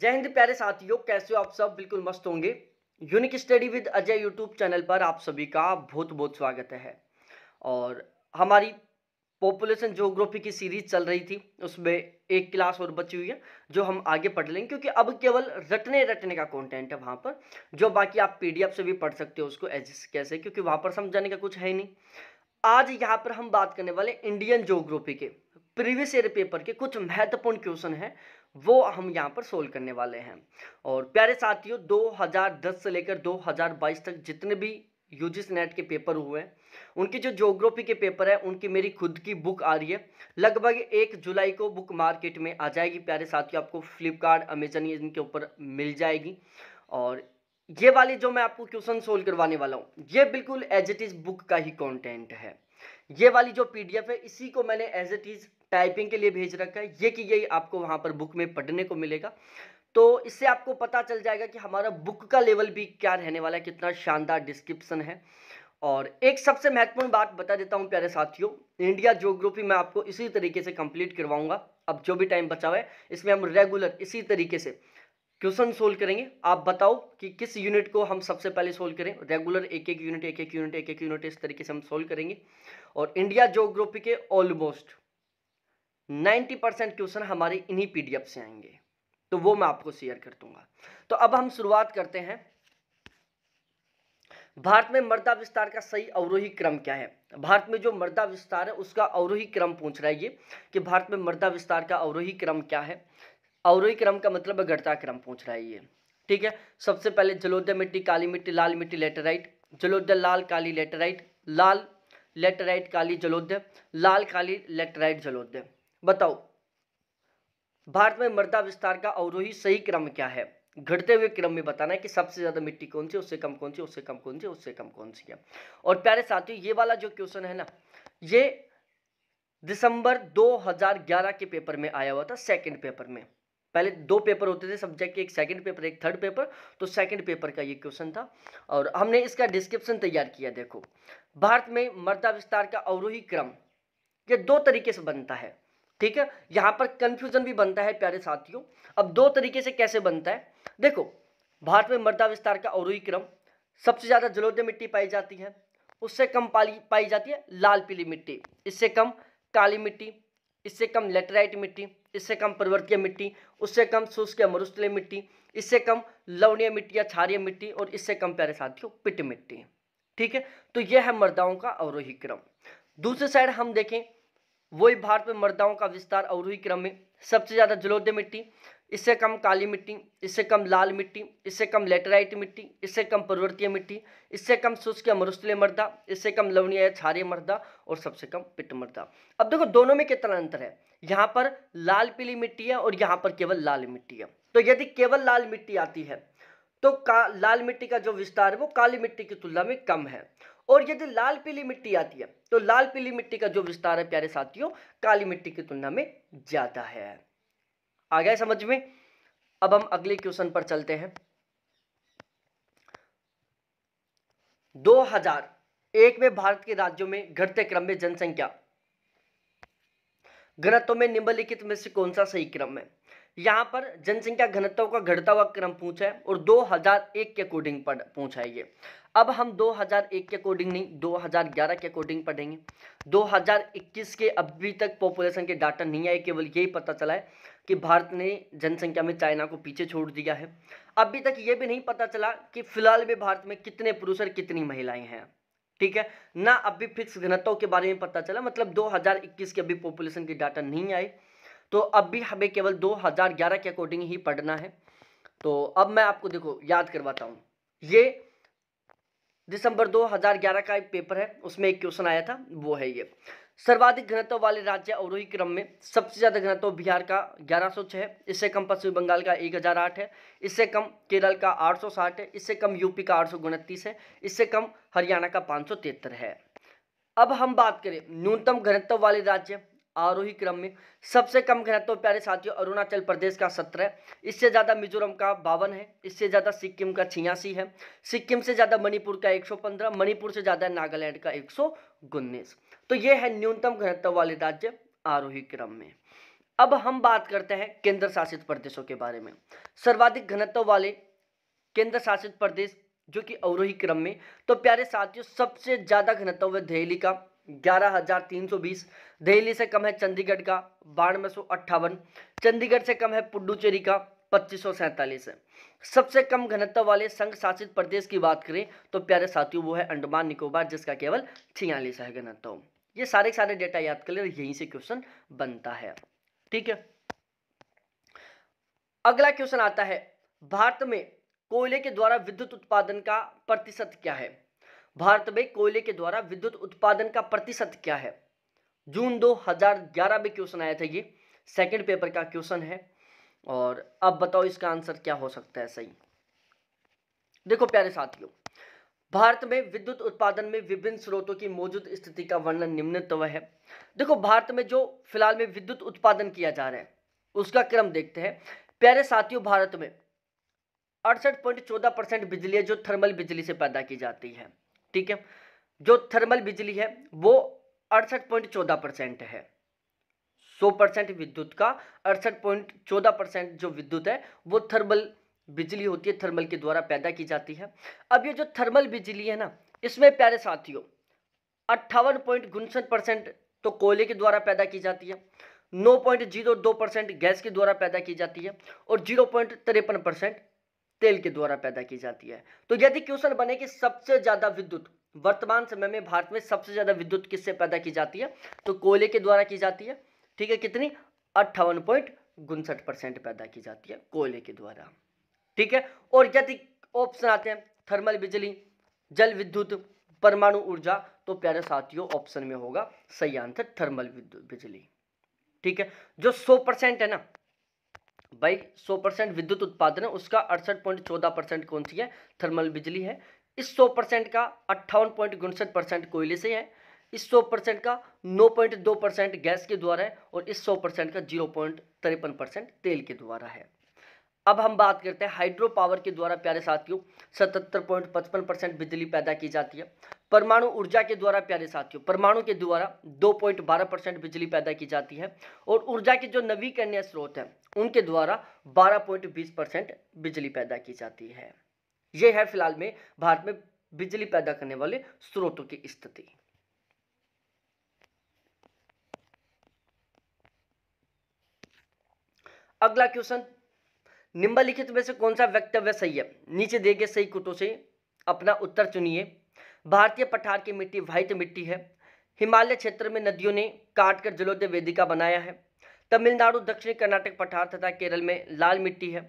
जय हिंद प्यारे साथियों कैसे हो आप सब बिल्कुल मस्त होंगे unique study with Ajay YouTube channel पर आप सभी का बहुत बहुत स्वागत है और हमारी पॉपुलेशन जोग्राफी की सीरीज चल रही थी उसमें एक क्लास और बची हुई है जो हम आगे पढ़ लेंगे क्योंकि अब केवल रटने रटने का कंटेंट है वहाँ पर जो बाकी आप पीडीएफ से भी पढ़ सकते हो उसको एज कैसे क्योंकि वहाँ पर समझाने का कुछ है ही नहीं आज यहाँ पर हम बात करने वाले इंडियन जोग्राफी के प्रीवियस ईयर पेपर के कुछ महत्वपूर्ण क्वेश्चन हैं वो हम यहाँ पर सोल्व करने वाले हैं और प्यारे साथियों 2010 से लेकर 2022 तक जितने भी यूजीस नेट के पेपर हुए हैं उनकी जो जोग्राफी के पेपर है उनकी मेरी खुद की बुक आ रही है लगभग एक जुलाई को बुक मार्केट में आ जाएगी प्यारे साथियों आपको फ्लिपकार्ट अमेजन इनके ऊपर मिल जाएगी और ये वाली जो मैं आपको क्वेश्चन सोल्व करवाने वाला हूँ ये बिल्कुल एज इट इज़ बुक का ही कॉन्टेंट है ये वाली जो पीडीएफ है इसी को मैंने एज इट इज़ टाइपिंग के लिए भेज रखा है ये कि ये आपको वहाँ पर बुक में पढ़ने को मिलेगा तो इससे आपको पता चल जाएगा कि हमारा बुक का लेवल भी क्या रहने वाला है कितना शानदार डिस्क्रिप्सन है और एक सबसे महत्वपूर्ण बात बता देता हूँ प्यारे साथियों इंडिया जोग्राफी मैं आपको इसी तरीके से कंप्लीट करवाऊंगा अब जो भी टाइम बचा हुआ है इसमें हम रेगुलर इसी तरीके से क्वेश्चन सोल्व करेंगे आप बताओ कि किस यूनिट को हम सबसे पहले सोल्व करें रेगुलर एक एक यूनिट एक एक यूनिट एक एक यूनिट इस तरीके से हम सोल्व करेंगे और इंडिया जोग्राफी के ऑलमोस्ट नाइन्टी परसेंट क्वेश्चन हमारे इन्हीं पीडीएफ से आएंगे तो वो मैं आपको शेयर कर दूंगा तो अब हम शुरुआत करते हैं भारत में मर्दा विस्तार का सही अवरोही क्रम क्या है भारत में जो मर्दा विस्तार है उसका अवरोही क्रम पूछ रहा है ये कि भारत में मर्दा विस्तार का अवरोही क्रम क्या है अवरोही क्रम का मतलब घटता क्रम पूछ रहा है ये ठीक है सबसे पहले जलोदय मिट्टी काली मिट्टी लाल मिट्टी लेटेराइट जलोदय लाल काली लेटेराइट लाल लेटराइट काली जलोदय लाल काली लेटराइट जलोदय बताओ भारत में मृदा विस्तार का अवरोही सही क्रम क्या है घटते हुए क्रम में बताना है कि सबसे ज्यादा मिट्टी कौन सी उससे कम कौन सी उससे कम कौन सी उससे कम कौन सी है और प्यारे साथियों ये वाला जो क्वेश्चन है ना ये दिसंबर 2011 के पेपर में आया हुआ था सेकंड पेपर में पहले दो पेपर होते थे सब्जेक्ट के एक सेकंड पेपर एक थर्ड पेपर तो सेकंड पेपर का ये क्वेश्चन था और हमने इसका डिस्क्रिप्शन तैयार किया देखो भारत में मर्दा विस्तार का अवरोही क्रम ये दो तरीके से बनता है ठीक है यहाँ पर कन्फ्यूजन भी बनता है प्यारे साथियों अब दो तरीके से कैसे बनता है देखो भारत में मृदा विस्तार का औरई क्रम सबसे ज़्यादा जलोदय मिट्टी पाई जाती है उससे कम पाली पाई जाती है लाल पीली मिट्टी इससे कम काली मिट्टी इससे कम लेटेराइट मिट्टी इससे कम पर्वतीय मिट्टी उससे कम शुष्क या मरुस्थलीय मिट्टी इससे कम लवणीय मिट्टी या क्षारीय मिट्टी और इससे कम प्यारे साथियों पिट मिट्टी ठीक है तो यह है मृदाओं का अवरोही क्रम दूसरी साइड हम देखें वही भारत में मृदाओं का विस्तार ही क्रम में सबसे ज़्यादा जलोदय मिट्टी इससे कम काली मिट्टी इससे कम लाल मिट्टी इससे कम लेटेराइट मिट्टी इससे कम पर्वतीय मिट्टी इससे कम शुष्क या मरुस्तले मर्दा इससे कम लवणीय या क्षारीय मृदा और सबसे कम पिट मर्दा अब देखो दोनों में कितना अंतर है यहाँ पर लाल पीली मिट्टी है और यहाँ पर केवल लाल मिट्टी है तो यदि केवल लाल मिट्टी आती है तो का लाल मिट्टी का जो विस्तार है वो काली मिट्टी की तुलना में कम है और यदि लाल पीली मिट्टी आती है तो लाल पीली मिट्टी का जो विस्तार है प्यारे साथियों काली मिट्टी की तुलना में ज़्यादा है आ गया समझ में अब हम अगले क्वेश्चन पर चलते हैं 2001 में भारत के राज्यों में घटते क्रम में जनसंख्या घनत्व में निम्नलिखित में से कौन सा सही क्रम है यहाँ पर जनसंख्या घनत्व का घटता हुआ क्रम पूछा है और 2001 के अकॉर्डिंग पढ़ पूछा है ये अब हम 2001 के अकॉर्डिंग नहीं 2011 के अकॉर्डिंग पढ़ेंगे 2021 के अभी तक पॉपुलेशन के डाटा नहीं आए केवल यही पता चला है कि भारत ने जनसंख्या में चाइना को पीछे छोड़ दिया है अभी तक ये भी नहीं पता चला कि फिलहाल भी भारत में कितने पुरुष और कितनी महिलाएँ हैं ठीक है ना अभी फिक्स घनत्व के बारे में पता चला मतलब 2021 के अभी पॉपुलेशन के डाटा नहीं आए तो अब भी हमें केवल 2011 के अकॉर्डिंग ही पढ़ना है तो अब मैं आपको देखो याद करवाता हूँ ये दिसंबर 2011 का एक पेपर है उसमें एक क्वेश्चन आया था वो है ये सर्वाधिक घनत्व वाले राज्य अवरोही क्रम में सबसे ज़्यादा घनत्व बिहार का 1106 है इससे कम पश्चिम बंगाल का 1008 है इससे कम केरल का 860 है इससे कम यूपी का आठ है इससे कम हरियाणा का 573 है अब हम बात करें न्यूनतम घनत्व वाले राज्य आरोही क्रम में सबसे कम घनत्व तो प्यारे साथियों अरुणाचल प्रदेश का सत्रह इससे ज़्यादा मिजोरम का बावन है इससे ज़्यादा सिक्किम का छियासी है सिक्किम से ज़्यादा मणिपुर का 115 मणिपुर से ज़्यादा नागालैंड का एक तो ये है न्यूनतम घनत्व वाले राज्य आरोही क्रम में अब हम बात करते हैं केंद्र शासित प्रदेशों के बारे में सर्वाधिक घनत्व वाले केंद्र शासित प्रदेश जो कि अवरोही क्रम में तो प्यारे साथियों सबसे ज़्यादा घनत्व है देहली का ग्यारह हजार तीन सौ बीस दिल्ली से कम है चंडीगढ़ का बानवे सौ अट्ठावन चंडीगढ़ से कम है पुडुचेरी का पच्चीस सौ सैंतालीस सबसे कम घनत्व वाले संघ शासित प्रदेश की बात करें तो प्यारे साथियों वो है अंडमान निकोबार जिसका केवल छियालीस है घनत्व ये सारे सारे डेटा याद कर ले यहीं से क्वेश्चन बनता है ठीक है अगला क्वेश्चन आता है भारत में कोयले के द्वारा विद्युत उत्पादन का प्रतिशत क्या है भारत में कोयले के द्वारा विद्युत उत्पादन का प्रतिशत क्या है जून 2011 में क्वेश्चन आया था ये सेकंड पेपर का क्वेश्चन है और अब बताओ इसका आंसर क्या हो सकता है सही देखो प्यारे साथियों भारत में विद्युत उत्पादन में विभिन्न स्रोतों की मौजूद स्थिति का वर्णन निम्न है देखो भारत में जो फिलहाल में विद्युत उत्पादन किया जा रहा है उसका क्रम देखते हैं प्यारे साथियों भारत में अड़सठ पॉइंट चौदह परसेंट बिजली है जो थर्मल बिजली से पैदा की जाती है ठीक है जो थर्मल बिजली है वो अड़सठ पॉइंट चौदह परसेंट है सौ परसेंट विद्युत का अड़सठ पॉइंट चौदह परसेंट जो विद्युत है वो थर्मल बिजली होती है थर्मल के द्वारा पैदा की जाती है अब ये जो थर्मल बिजली है ना इसमें प्यारे साथियों अट्ठावन पॉइंट उनसठ परसेंट तो कोयले के द्वारा पैदा की जाती है नौ पॉइंट जीरो दो परसेंट गैस के द्वारा पैदा की जाती है और जीरो पॉइंट तिरपन परसेंट तेल के द्वारा पैदा की जाती है तो यदि क्वेश्चन बने कि सबसे ज़्यादा विद्युत वर्तमान समय में भारत में सबसे ज़्यादा विद्युत किससे पैदा की जाती है तो कोयले के द्वारा की जाती है ठीक है कितनी अट्ठावन पॉइंट उनसठ परसेंट पैदा की जाती है कोयले के द्वारा ठीक है और यदि ऑप्शन आते हैं थर्मल बिजली जल विद्युत परमाणु ऊर्जा तो प्यारे साथियों ऑप्शन में होगा सही आंसर थर्मल विद्युत बिजली ठीक है जो सौ परसेंट है ना भाई 100 परसेंट विद्युत उत्पादन है उसका अड़सठ पॉइंट चौदह परसेंट कौन सी है थर्मल बिजली है इस 100 परसेंट का अट्ठावन पॉइंट उनसठ परसेंट कोयले से है इस 100 परसेंट का 9.2 परसेंट गैस के द्वारा है और इस 100 परसेंट का जीरो पॉइंट तिरपन परसेंट तेल के द्वारा है अब हम बात करते हैं हाइड्रो पावर के द्वारा प्यारे साथियों सतहत्तर पॉइंट पचपन परसेंट बिजली पैदा की जाती है परमाणु ऊर्जा के द्वारा प्यारे साथियों परमाणु के द्वारा दो पॉइंट बारह परसेंट बिजली पैदा की जाती है और ऊर्जा के जो नवीकरणीय स्रोत हैं उनके द्वारा बारह पॉइंट बीस परसेंट बिजली पैदा की जाती है ये है फिलहाल में भारत में बिजली पैदा करने वाले स्रोतों की स्थिति अगला क्वेश्चन निम्नलिखित में से कौन सा वक्तव्य सही है नीचे दिए गए सही कुटो से अपना उत्तर चुनिए भारतीय पठार की मिट्टी वाइट मिट्टी है हिमालय क्षेत्र में नदियों ने काट कर जलोदय वेदिका बनाया है तमिलनाडु दक्षिणी कर्नाटक पठार तथा केरल में लाल मिट्टी है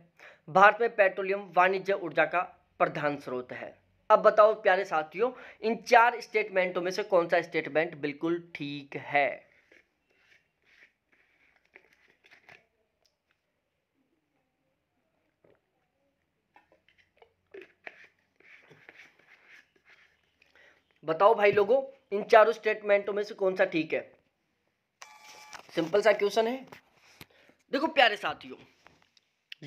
भारत में पेट्रोलियम वाणिज्य ऊर्जा का प्रधान स्रोत है अब बताओ प्यारे साथियों इन चार स्टेटमेंटों में से कौन सा स्टेटमेंट बिल्कुल ठीक है बताओ भाई लोगों इन चारों स्टेटमेंटों में से कौन सा ठीक है सिंपल सा क्वेश्चन है देखो प्यारे साथियों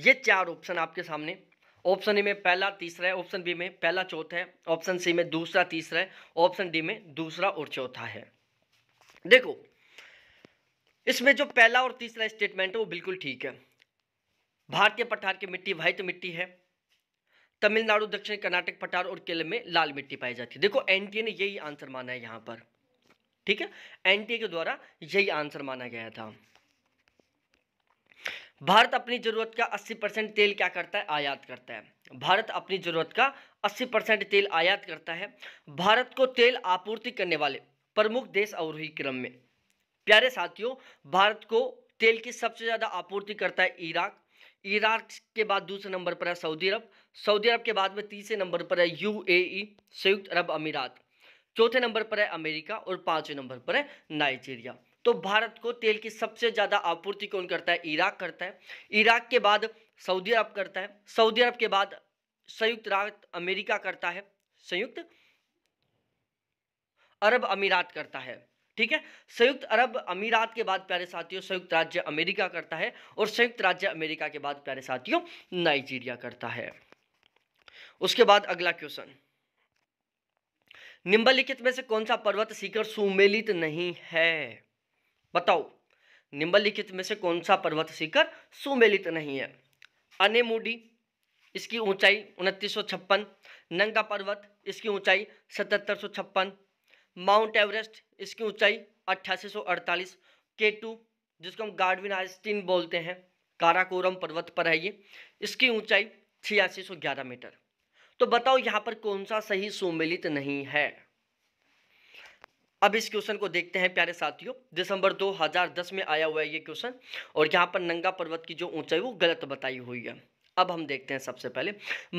ये चार ऑप्शन आपके सामने ऑप्शन ए में पहला तीसरा है ऑप्शन बी में पहला चौथा है ऑप्शन सी में दूसरा तीसरा है ऑप्शन डी में दूसरा और चौथा है देखो इसमें जो पहला और तीसरा स्टेटमेंट है वो बिल्कुल ठीक है भारतीय पठार की मिट्टी वाहित तो मिट्टी है तमिलनाडु दक्षिण कर्नाटक पठार और केरल में लाल मिट्टी पाई जाती है देखो एनटीए ने यही आंसर माना है यहां पर ठीक है एनटीए के द्वारा यही आंसर माना गया था भारत अपनी जरूरत का 80 परसेंट तेल क्या करता है आयात करता है भारत अपनी जरूरत का 80 परसेंट तेल आयात करता है भारत को तेल आपूर्ति करने वाले प्रमुख देश अवरोही क्रम में प्यारे साथियों भारत को तेल की सबसे ज़्यादा आपूर्ति करता है इराक इराक के बाद दूसरे नंबर पर है सऊदी अरब सऊदी अरब के बाद में तीसरे नंबर पर है यूएई संयुक्त अरब अमीरात चौथे नंबर पर है अमेरिका और पांचवें नंबर पर है नाइजीरिया तो भारत को तेल की सबसे ज़्यादा आपूर्ति कौन करता है इराक करता है इराक के बाद सऊदी अरब करता है सऊदी अरब के बाद संयुक्त राष्ट्र अमेरिका करता है संयुक्त अरब अमीरात करता है ठीक है संयुक्त अरब अमीरात के बाद प्यारे साथियों संयुक्त राज्य अमेरिका करता है और संयुक्त राज्य अमेरिका के बाद प्यारे साथियों नाइजीरिया करता है उसके बाद अगला क्वेश्चन निम्नलिखित में से कौन सा पर्वत सीकर सुमेलित नहीं है बताओ निम्नलिखित में से कौन सा पर्वत सीकर सुमेलित नहीं है अनेमुडी इसकी ऊंचाई उनतीस नंगा पर्वत इसकी ऊंचाई सतहत्तर माउंट एवरेस्ट इसकी ऊंचाई अट्ठासी के टू जिसको हम गार्डविन आइस्टीन बोलते हैं काराकोरम पर्वत पर है ये इसकी ऊंचाई छियासी सौ ग्यारह मीटर तो बताओ यहाँ पर कौन सा सही सुमिलित नहीं है अब इस क्वेश्चन को देखते हैं प्यारे साथियों दिसंबर 2010 में आया हुआ है ये क्वेश्चन और यहाँ पर नंगा पर्वत की जो ऊंचाई वो गलत बताई हुई है अब हम देखते हैं सबसे पहले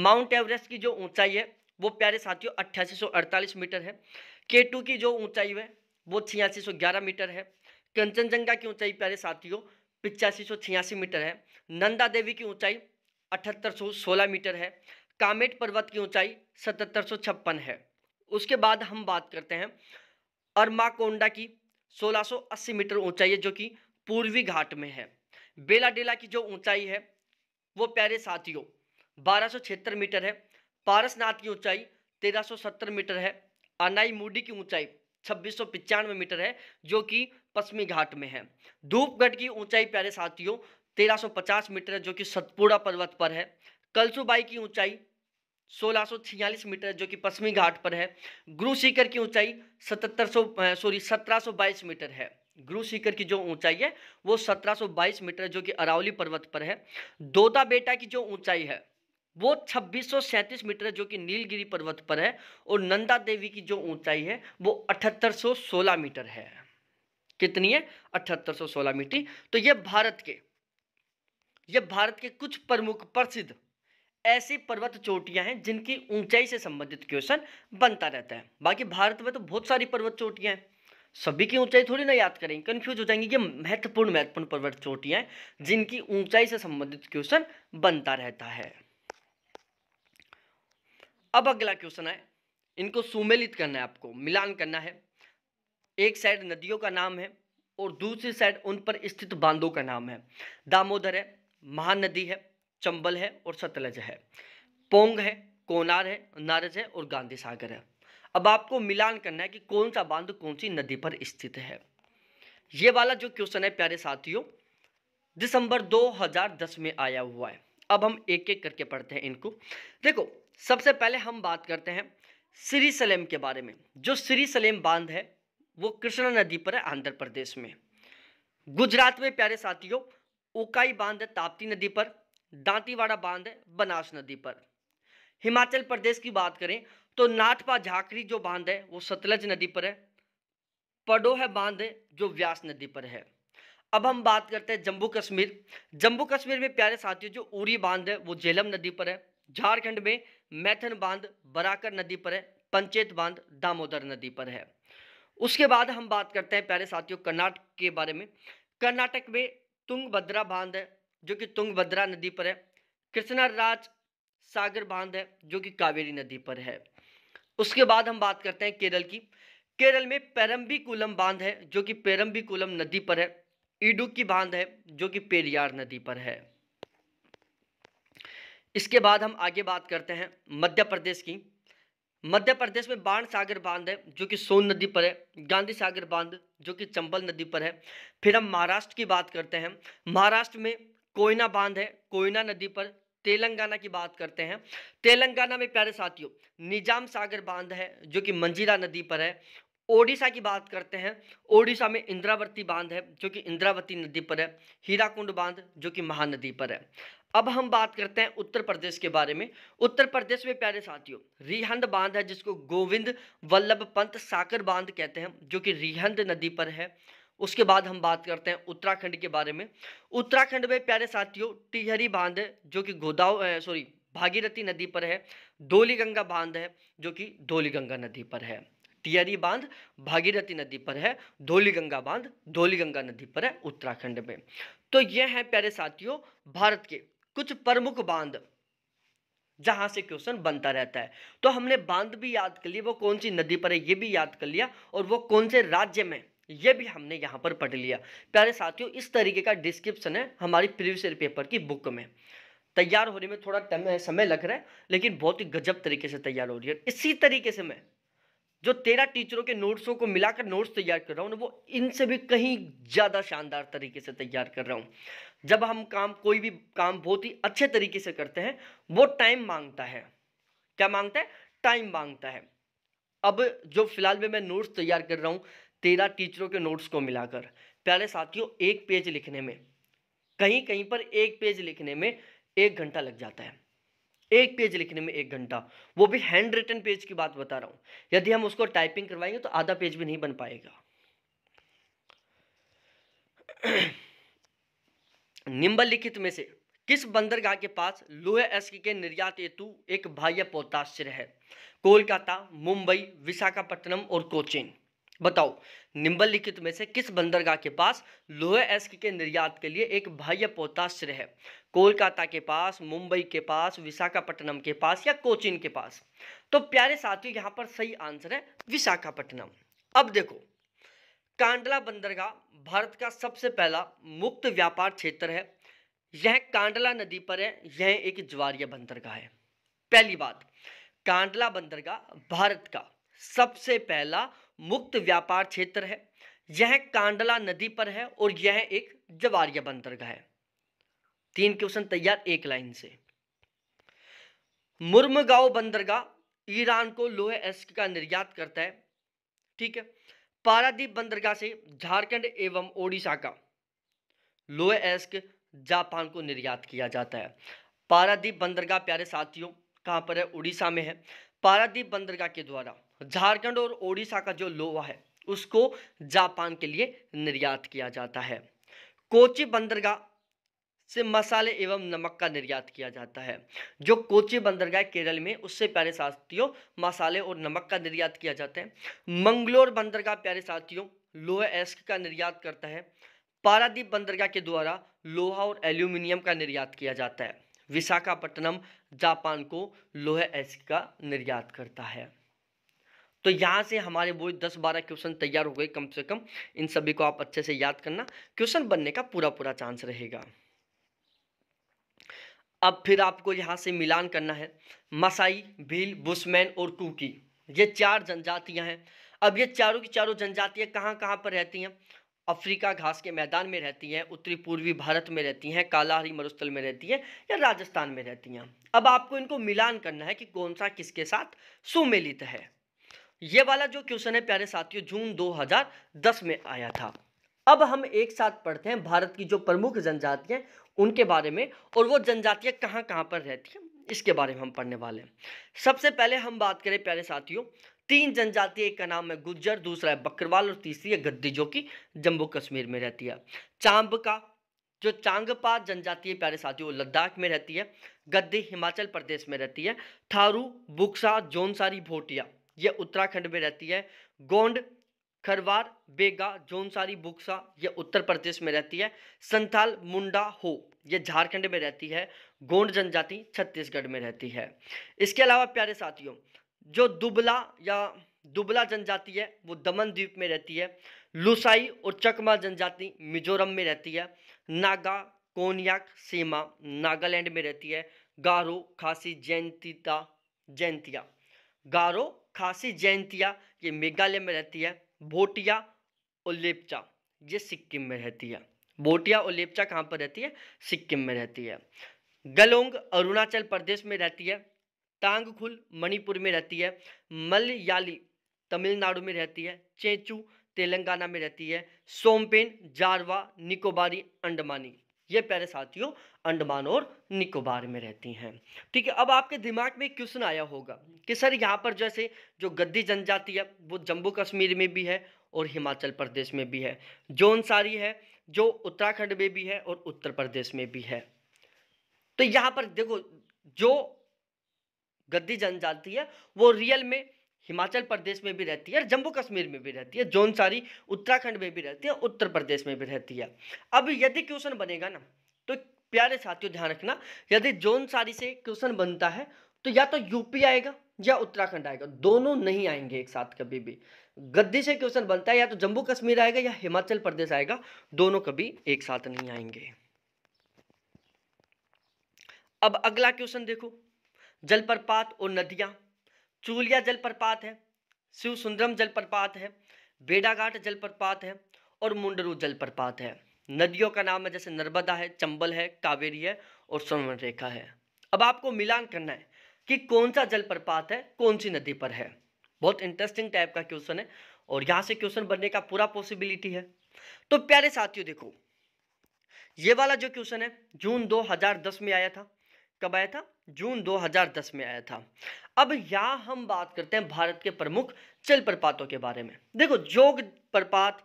माउंट एवरेस्ट की जो ऊंचाई है वो प्यारे साथियों अट्ठासी मीटर है के टू की जो ऊंचाई है वो छियासी सौ ग्यारह मीटर है कंचनजंगा की ऊंचाई प्यारे साथियों पिचासी सौ छियासी मीटर है नंदा देवी की ऊंचाई अठहत्तर सौ सोलह मीटर है कामेट पर्वत की ऊंचाई सतहत्तर सौ छप्पन है उसके बाद हम बात करते हैं अरमाकोंडा की 1680 मीटर ऊंचाई है जो कि पूर्वी घाट में है बेलाडेला की जो ऊंचाई है वो प्यारे साथियों बारह मीटर है पारसनाथ की ऊंचाई 1370 मीटर है अनाई मूडी की ऊंचाई छब्बीस सौ पिचानवे मीटर है जो कि पश्चिमी घाट में है धूपगढ़ की ऊंचाई प्यारे साथियों 1350 मीटर है जो कि सतपुड़ा पर्वत पर है कलसुबाई की ऊंचाई छियालीस मीटर है जो कि पश्चिमी घाट पर है गुरु सीकर की ऊंचाई सौ सॉरी बाईस मीटर है गुरु सीकर की जो ऊंचाई है वो 1722 मीटर है जो कि अरावली पर्वत पर है दोता बेटा की जो ऊंचाई है वो छब्बीस मीटर है जो कि नीलगिरी पर्वत पर है और नंदा देवी की जो ऊंचाई है वो अठहत्तर मीटर है कितनी है अठहत्तर मीटर तो ये भारत के ये भारत के कुछ प्रमुख प्रसिद्ध ऐसी पर्वत चोटियां हैं जिनकी ऊंचाई से संबंधित क्वेश्चन बनता रहता है बाकी भारत में तो बहुत सारी पर्वत चोटियां हैं सभी की ऊंचाई थोड़ी ना याद करेंगे कंफ्यूज हो जाएंगे ये महत्वपूर्ण महत्वपूर्ण पर्वत चोटियां हैं जिनकी ऊंचाई से संबंधित क्वेश्चन बनता रहता है अब अगला क्वेश्चन है इनको सुमेलित करना है आपको मिलान करना है एक साइड नदियों का नाम है और दूसरी साइड उन पर स्थित बांधों का नाम है दामोदर है महानदी है चंबल है और सतलज है पोंग है कोनार है नारज है और गांधी सागर है अब आपको मिलान करना है कि कौन सा बांध कौन सी नदी पर स्थित है ये वाला जो क्वेश्चन है प्यारे साथियों दिसंबर 2010 में आया हुआ है अब हम एक एक करके पढ़ते हैं इनको देखो सबसे पहले हम बात करते हैं श्री सलेम के बारे में जो श्री सलेम बांध है वो कृष्णा नदी पर है आंध्र प्रदेश में गुजरात में प्यारे साथियों उकाई बांध है ताप्ती नदी पर दांतीवाड़ा बांध है बनास नदी पर हिमाचल प्रदेश की बात करें तो नाथपा झाकरी जो बांध है वो सतलज नदी पर है पडो है बांध है जो व्यास नदी पर है अब हम बात करते हैं जम्मू कश्मीर जम्मू कश्मीर में प्यारे साथियों जो उरी बांध है वो झेलम नदी पर है झारखंड में मैथन बांध बराकर नदी पर है पंचेत बांध दामोदर नदी पर है उसके बाद हम बात करते हैं प्यारे साथियों कर्नाटक के बारे में कर्नाटक में तुंगभद्रा बांध है जो कि तुंगभद्रा नदी पर है कृष्णा राज सागर बांध है जो कि कावेरी नदी पर है उसके बाद हम बात करते हैं केरल की केरल में पेरम्बिकुलम बांध है जो कि पेरम्बिकुलम नदी पर है इडुक्की बांध है जो कि पेरियार नदी पर है इसके बाद हम आगे बात करते हैं मध्य प्रदेश की मध्य प्रदेश में बाण सागर बांध है जो कि सोन नदी पर है गांधी सागर बांध जो कि चंबल नदी पर है फिर हम महाराष्ट्र की बात करते हैं महाराष्ट्र में कोयना बांध है कोयना नदी पर तेलंगाना की बात करते हैं तेलंगाना में प्यारे साथियों निजाम सागर बांध है जो कि मंजीरा नदी पर है ओडिशा की बात करते हैं ओडिशा में इंद्रावती बांध है जो कि इंद्रावती नदी पर है हीराकुंड बांध जो कि महानदी पर है अब हम बात करते हैं उत्तर प्रदेश के बारे में उत्तर प्रदेश में प्यारे साथियों रिहंद बांध है जिसको गोविंद वल्लभ पंत साकर बांध कहते हैं जो कि रिहंद नदी पर है उसके बाद हम बात करते हैं उत्तराखंड के बारे में उत्तराखंड में प्यारे साथियों टिहरी बांध है जो कि गोदाव सॉरी भागीरथी नदी पर है धोली गंगा बांध है जो कि धोली गंगा नदी पर है टियरी बांध भागीरथी नदी पर है धोली गंगा बांध धोली गंगा नदी पर है उत्तराखंड में तो यह है प्यारे साथियों भारत के कुछ प्रमुख बांध जहां से क्वेश्चन बनता रहता है तो हमने बांध भी याद कर लिया वो कौन सी नदी पर है ये भी याद कर लिया और वो कौन से राज्य में ये भी हमने यहाँ पर पढ़ लिया प्यारे साथियों इस तरीके का डिस्क्रिप्शन है हमारी प्रीवियस ईयर पेपर की बुक में तैयार होने में थोड़ा समय लग रहा है लेकिन बहुत ही गजब तरीके से तैयार हो रही है इसी तरीके से मैं जो तेरह टीचरों के नोट्सों को मिलाकर नोट्स तैयार कर रहा हूँ ना वो इनसे भी कहीं ज़्यादा शानदार तरीके से तैयार कर रहा हूँ जब हम काम कोई भी काम बहुत ही अच्छे तरीके से करते हैं वो टाइम मांगता है क्या मांगता है टाइम मांगता है अब जो फिलहाल में मैं नोट्स तैयार कर रहा हूँ तेरह टीचरों के नोट्स को मिलाकर प्यारे साथियों एक पेज लिखने में कहीं कहीं पर एक पेज लिखने में एक घंटा लग जाता है एक पेज लिखने में एक घंटा वो भी हैंड रिटन पेज की बात बता रहा हूं यदि हम उसको टाइपिंग करवाएंगे तो आधा पेज भी नहीं बन पाएगा निम्नलिखित में से किस बंदरगाह के पास लोहे एस्क के निर्यात हेतु एक बाह्य पोताश्र है कोलकाता मुंबई विशाखापट्टनम और कोचिन बताओ निम्नलिखित में से किस बंदरगाह के पास लोहे एस्क के निर्यात के लिए एक बाह्य पोताश्र है कोलकाता के पास मुंबई के पास विशाखापट्टनम के पास या कोचिन के पास तो प्यारे साथियों यहाँ पर सही आंसर है विशाखापट्टनम अब देखो कांडला बंदरगाह भारत का सबसे पहला मुक्त व्यापार क्षेत्र है यह कांडला नदी पर है यह एक ज्वारीय बंदरगाह है पहली बात कांडला बंदरगाह भारत का सबसे पहला मुक्त व्यापार क्षेत्र है यह कांडला नदी पर है और यह एक जवारिया बंदरगाह है तीन क्वेश्चन तैयार एक लाइन से मुर्मगांव बंदरगाह ईरान को लोहे एस्क का निर्यात करता है ठीक है पारादीप बंदरगाह से झारखंड एवं ओडिशा का लोहे एस्क जापान को निर्यात किया जाता है पारादीप बंदरगाह प्यारे साथियों कहां पर है उड़ीसा में है पारादीप बंदरगाह के द्वारा झारखंड और ओडिशा का जो लोहा है उसको जापान के लिए निर्यात किया जाता है कोची बंदरगाह से मसाले एवं नमक का निर्यात किया जाता है जो कोची बंदरगाह केरल में उससे प्यारे साथियों मसाले और नमक का निर्यात किया जाता है मंगलोर बंदरगाह प्यारे साथियों लोहे एस्क का निर्यात करता है पारादीप बंदरगाह के द्वारा लोहा और एल्यूमिनियम का निर्यात किया जाता है विशाखापट्टनम जापान को लोहे एस्क का निर्यात करता है तो यहाँ से हमारे वो दस बारह क्वेश्चन तैयार हो गए कम से कम इन सभी को आप अच्छे से याद करना क्वेश्चन बनने का पूरा पूरा चांस रहेगा अब फिर आपको यहाँ से मिलान करना है मसाई भील बुशमैन और टूकी ये चार जनजातियाँ हैं अब ये चारों की चारों जनजातियाँ कहाँ कहाँ पर रहती हैं अफ्रीका घास के मैदान में रहती हैं उत्तरी पूर्वी भारत में रहती हैं कालाहारी मरुस्थल में रहती हैं या राजस्थान में रहती हैं अब आपको इनको मिलान करना है कि कौन सा किसके साथ सुमेलित है ये वाला जो क्वेश्चन है प्यारे साथियों जून 2010 में आया था अब हम एक साथ पढ़ते हैं भारत की जो प्रमुख जनजातियां उनके बारे में और वो जनजातियां कहाँ कहाँ पर रहती हैं इसके बारे में हम पढ़ने वाले हैं सबसे पहले हम बात करें प्यारे साथियों तीन जनजातीय एक का नाम है गुज्जर दूसरा है बकरवाल और तीसरी है गद्दी जो कि जम्मू कश्मीर में रहती है चांब का जो चांगपा जनजातीय प्यारे साथियों वो लद्दाख में रहती है गद्दी हिमाचल प्रदेश में रहती है थारू बुक्सा जोनसारी भोटिया ये उत्तराखंड में रहती है गोंड खरवार बेगा जोनसारी बुक्सा ये उत्तर प्रदेश में रहती है संथाल मुंडा हो ये झारखंड में रहती है गोंड जनजाति छत्तीसगढ़ में रहती है इसके अलावा प्यारे साथियों जो दुबला या दुबला जनजाति है वो दमन द्वीप में रहती है लुसाई और चकमा जनजाति मिजोरम में रहती है नागा कोनिया सीमा नागालैंड में रहती है गारो खासी जैनतीता जैनतिया गारो खासी जैंतिया ये मेघालय में रहती है भोटिया और लेपचा ये सिक्किम में रहती है भोटिया और लेपचा कहाँ पर रहती है सिक्किम में रहती है गलोंग अरुणाचल प्रदेश में रहती है तांगखुल मणिपुर में रहती है मलयाली तमिलनाडु में रहती है चेंचू तेलंगाना में रहती है सोमपेन जारवा निकोबारी अंडमानी ये प्यारे साथियों अंडमान और निकोबार में रहती हैं ठीक है अब आपके दिमाग में क्वेश्चन आया होगा कि सर यहाँ पर जैसे जो गद्दी जनजाति है वो जम्मू कश्मीर में भी है और हिमाचल प्रदेश में भी है जो अंसारी है जो उत्तराखंड में भी है और उत्तर प्रदेश में भी है तो यहाँ पर देखो जो गद्दी जनजाति है वो रियल में हिमाचल प्रदेश में भी रहती है जम्मू कश्मीर में भी रहती है जौनसारी उत्तराखंड में भी रहती है उत्तर प्रदेश में भी रहती है अब यदि क्वेश्चन बनेगा ना तो प्यारे साथियों ध्यान रखना यदि जौनसारी से क्वेश्चन बनता है तो या तो यूपी आएगा या उत्तराखंड आएगा दोनों नहीं आएंगे एक साथ कभी भी गद्दी से क्वेश्चन बनता है या तो जम्मू कश्मीर आएगा या हिमाचल प्रदेश आएगा दोनों कभी एक साथ नहीं आएंगे अब अगला क्वेश्चन देखो जलप्रपात और नदियां चूलिया जलप्रपात है शिव सुंदरम जलप्रपात है बेड़ाघाट जलप्रपात है और मुंडरू जलप्रपात है नदियों का नाम है जैसे नर्मदा है चंबल है कावेरी है और स्वर्ण रेखा है अब आपको मिलान करना है कि कौन सा जलप्रपात है कौन सी नदी पर है बहुत इंटरेस्टिंग टाइप का क्वेश्चन है और यहाँ से क्वेश्चन बनने का पूरा पॉसिबिलिटी है तो प्यारे साथियों देखो ये वाला जो क्वेश्चन है जून 2010 में आया था कब आया था जून 2010 में आया था अब यहाँ हम बात करते हैं भारत के प्रमुख जल प्रपातों के बारे में देखो जोग प्रपात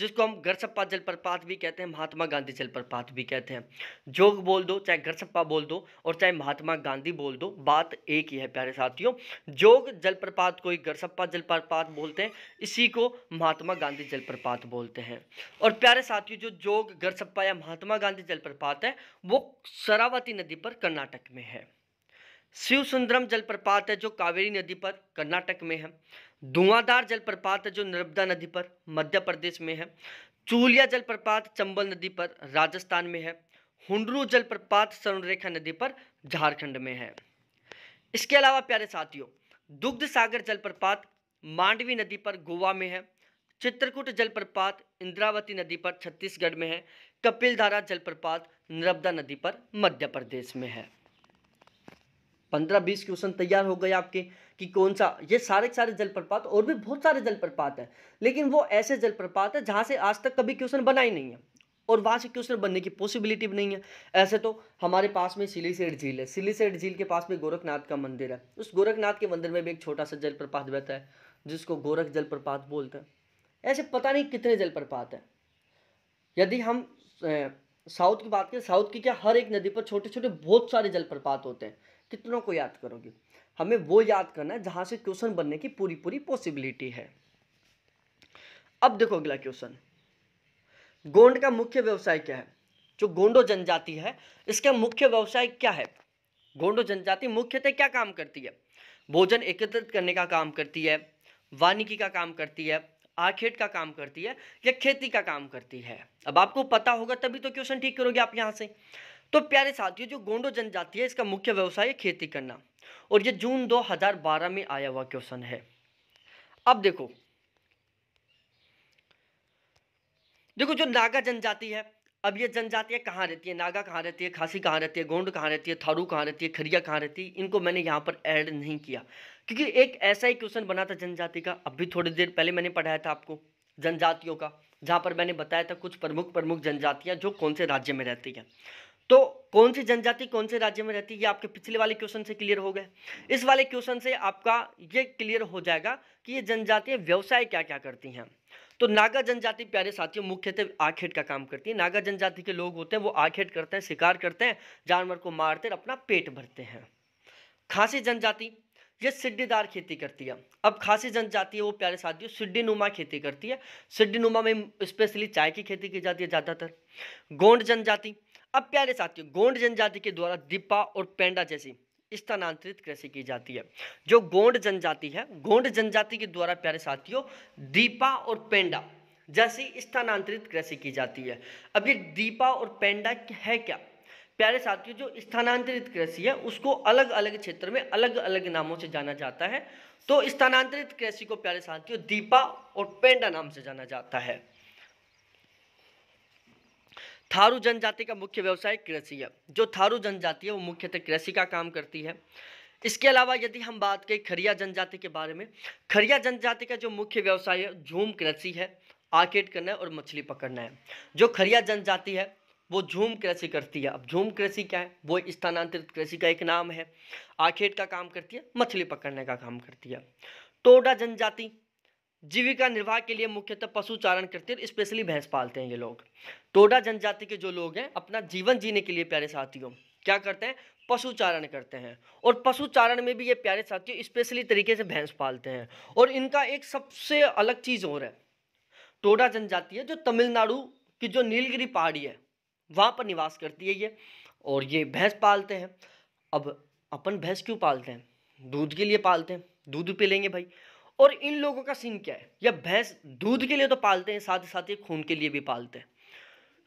जिसको हम गरसप्पा जलप्रपात भी कहते हैं महात्मा गांधी जलप्रपात भी कहते हैं जोग बोल दो चाहे गरसप्पा बोल दो और चाहे महात्मा गांधी बोल दो बात एक ही है प्यारे साथियों जोग जलप्रपात को ही गरसप्पा जलप्रपात बोलते हैं इसी को महात्मा गांधी जलप्रपात बोलते हैं और प्यारे साथियों जो जोग गरसप्पा या महात्मा गांधी जलप्रपात है वो शरावती नदी पर कर्नाटक में है शिव सुंदरम जलप्रपात है जो कावेरी नदी पर कर्नाटक में है धुआंधार जलप्रपात जो नर्मदा नदी पर मध्य प्रदेश में है चूलिया जलप्रपात चंबल नदी पर राजस्थान में है हुंडरू जलप्रपात स्वर्णरेखा नदी पर झारखंड में है इसके अलावा प्यारे साथियों दुग्ध सागर जलप्रपात मांडवी नदी पर गोवा में है चित्रकूट जलप्रपात इंद्रावती नदी पर छत्तीसगढ़ में है कपिलधारा जलप्रपात नर्मदा नदी पर मध्य प्रदेश में है पंद्रह बीस क्वेश्चन तैयार हो गए आपके कि कौन सा ये सारे सारे जलप्रपात और भी बहुत सारे जलप्रपात हैं लेकिन वो ऐसे जलप्रपात है जहाँ से आज तक कभी क्वेश्चन बना ही नहीं है और वहाँ से क्वेश्चन बनने की पॉसिबिलिटी भी नहीं है ऐसे तो हमारे पास में सिलीसेठ झील है सिलीसेठ झील के पास में गोरखनाथ का मंदिर है उस गोरखनाथ के मंदिर में भी एक छोटा सा जलप्रपात बहता है जिसको गोरख जलप्रपात बोलते हैं ऐसे पता नहीं कितने जलप्रपात हैं यदि हम साउथ की बात करें साउथ की क्या हर एक नदी पर छोटे छोटे बहुत सारे जलप्रपात होते हैं कितनों को याद करोगे हमें वो याद करना है जहाँ से क्वेश्चन बनने की पूरी पूरी पॉसिबिलिटी है अब देखो अगला क्वेश्चन गोंड का मुख्य व्यवसाय क्या है जो गोंडो जनजाति है इसका मुख्य व्यवसाय क्या है गोंडो जनजाति मुख्यतः क्या काम करती है भोजन एकत्रित करने का काम करती है वानिकी का काम करती है आखेट का काम करती है या खेती का काम करती है अब आपको पता होगा तभी तो क्वेश्चन ठीक करोगे आप यहाँ से तो प्यारे साथियों जो गोंडो जनजाति है इसका मुख्य व्यवसाय है खेती करना और ये जून 2012 में आया हुआ क्वेश्चन है अब देखो देखो जो नागा जनजाति है अब ये जनजातियाँ कहाँ रहती है नागा कहाँ रहती है खासी कहाँ रहती है गोंड कहाँ रहती है थारू कहाँ रहती है खरिया कहाँ रहती है इनको मैंने यहाँ पर ऐड नहीं किया क्योंकि एक ऐसा ही क्वेश्चन बना था जनजाति का अभी थोड़ी देर पहले मैंने पढ़ाया था आपको जनजातियों का जहाँ पर मैंने बताया था कुछ प्रमुख प्रमुख जनजातियाँ जो कौन से राज्य में रहती हैं तो कौन सी जनजाति कौन से राज्य में रहती है ये आपके पिछले वाले क्वेश्चन से क्लियर हो गए इस वाले क्वेश्चन से आपका ये क्लियर हो जाएगा कि ये जनजातियाँ व्यवसाय क्या क्या करती हैं तो नागा जनजाति प्यारे साथियों मुख्यतः आखेट का काम करती है नागा जनजाति के लोग होते हैं वो आखेट करते हैं शिकार करते हैं जानवर को मारते हैं अपना पेट भरते हैं खासी जनजाति ये सिड्डीदार खेती करती है अब खासी जनजाति है वो प्यारे साथियों सिड्डी नुमा खेती करती है सिड्डी नुमा में स्पेशली चाय की खेती की जाती है ज़्यादातर गोंड जनजाति अब प्यारे साथियों गोंड जनजाति के द्वारा दीपा और पेंडा जैसी स्थानांतरित कृषि की जाती है जो गोंड जनजाति है गोंड जनजाति के द्वारा प्यारे साथियों दीपा और पेंडा जैसी स्थानांतरित कृषि की जाती है अब ये दीपा और पेंडा है क्या प्यारे साथियों जो स्थानांतरित कृषि है उसको अलग अलग क्षेत्र में अलग अलग नामों से जाना जाता है तो स्थानांतरित कृषि को प्यारे साथियों दीपा और पेंडा नाम से जाना जाता है थारू जनजाति का मुख्य व्यवसाय कृषि है जो थारू जनजाति है वो मुख्यतः कृषि का काम करती है इसके अलावा यदि हम बात करें खरिया जनजाति के बारे में खरिया जनजाति का जो मुख्य व्यवसाय है झूम कृषि है आकेट करना है और मछली पकड़ना है जो खरिया जनजाति है वो झूम कृषि करती है अब झूम कृषि क्या है वो स्थानांतरित कृषि का एक नाम है आखेट का काम करती है मछली पकड़ने का काम करती है टोडा जनजाति जीविका निर्वाह के लिए मुख्यतः पशु चारण करती है स्पेशली भैंस पालते हैं ये लोग टोडा जनजाति के जो लोग हैं अपना जीवन जीने के लिए प्यारे साथियों क्या करते हैं पशु चारण करते हैं और पशु चारण में भी ये प्यारे साथियों स्पेशली तरीके से भैंस पालते हैं और इनका एक सबसे अलग चीज़ और है टोडा जनजाति है जो तमिलनाडु की जो नीलगिरी पहाड़ी है वहाँ पर निवास करती है ये और ये भैंस पालते हैं अब अपन भैंस क्यों पालते हैं दूध के लिए पालते हैं दूध पी लेंगे भाई और इन लोगों का सीन क्या है यह भैंस दूध के लिए तो पालते हैं साथ ही साथ ये खून के लिए भी पालते हैं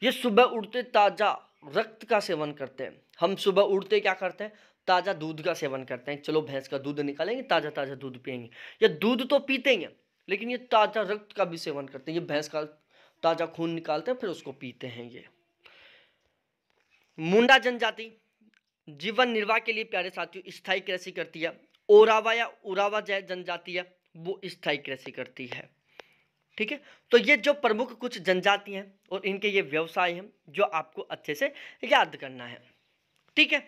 ये सुबह उठते ताज़ा रक्त का सेवन करते हैं हम सुबह उठते क्या करते हैं ताज़ा दूध का सेवन करते हैं चलो भैंस का दूध निकालेंगे ताज़ा ताज़ा दूध पियेंगे या दूध तो पीते हैं लेकिन ये ताज़ा रक्त का भी सेवन करते हैं ये भैंस का ताज़ा खून निकालते हैं फिर उसको पीते हैं ये मुंडा जनजाति जीवन निर्वाह के लिए प्यारे साथियों स्थाई कृषि करती है ओरावा या उरावा जनजाति है वो स्थाई कृषि करती है ठीक है तो ये जो प्रमुख कुछ जनजाति हैं और इनके ये व्यवसाय हैं जो आपको अच्छे से याद करना है ठीक है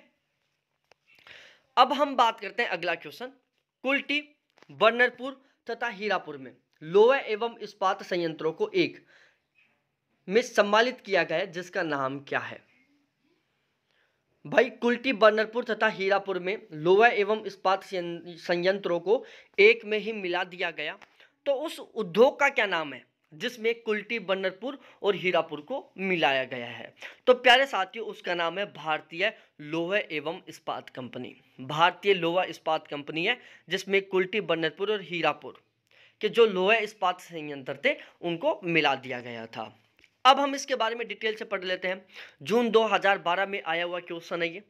अब हम बात करते हैं अगला क्वेश्चन कुल्टी बर्नरपुर तथा हीरापुर में लोहे एवं इस्पात संयंत्रों को एक में सम्मानित किया गया जिसका नाम क्या है भाई कुल्टी बर्नरपुर तथा हीरापुर में लोहे एवं इस्पात संयंत्रों को एक में ही मिला दिया गया तो उस उद्योग का क्या नाम है जिसमें कुल्टी बन्नरपुर और हीरापुर को मिलाया गया है तो प्यारे साथियों उसका नाम है भारतीय लोहे एवं इस्पात कंपनी भारतीय लोहा इस्पात कंपनी है जिसमें कुल्टी बन्नरपुर और हीरापुर के जो लोहे इस्पात संयंत्र थे उनको मिला दिया गया था अब हम इसके बारे में डिटेल से पढ़ लेते हैं जून 2012 में आया हुआ क्वेश्चन है ये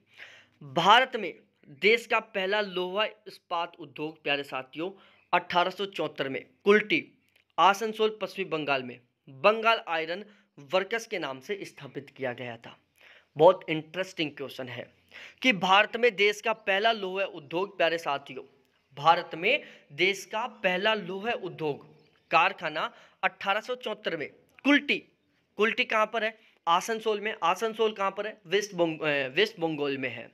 भारत में देश का पहला लोहा इस्पात उद्योग प्यारे साथियों 1874 में कुल्टी आसनसोल पश्चिम बंगाल में बंगाल आयरन वर्कर्स के नाम से स्थापित किया गया था बहुत इंटरेस्टिंग क्वेश्चन है कि भारत में देश का पहला लोहे उद्योग प्यारे साथियों भारत में देश का पहला लोहे उद्योग कारखाना अट्ठारह में कुल्टी कुल्टी कहाँ पर है आसनसोल में आसनसोल कहाँ पर है वेस्ट बंग वेस्ट बंगाल में है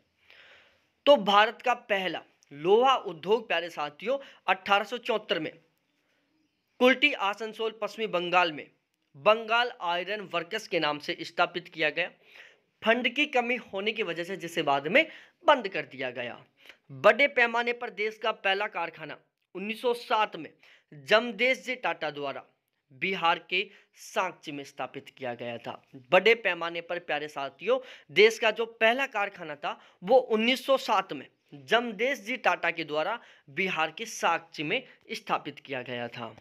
तो भारत का पहला लोहा उद्योग प्यारे साथियों अठारह में कुल्टी आसनसोल पश्चिमी बंगाल में बंगाल आयरन वर्कर्स के नाम से स्थापित किया गया फंड की कमी होने की वजह से जिसे बाद में बंद कर दिया गया बड़े पैमाने पर देश का पहला कारखाना 1907 में जमदेश जी टाटा द्वारा बिहार के सांची में स्थापित किया गया था बड़े पैमाने पर प्यारे साथियों देश का जो पहला कारखाना था वो 1907 में जमदेश जी टाटा के द्वारा बिहार के साक्षी में स्थापित किया गया था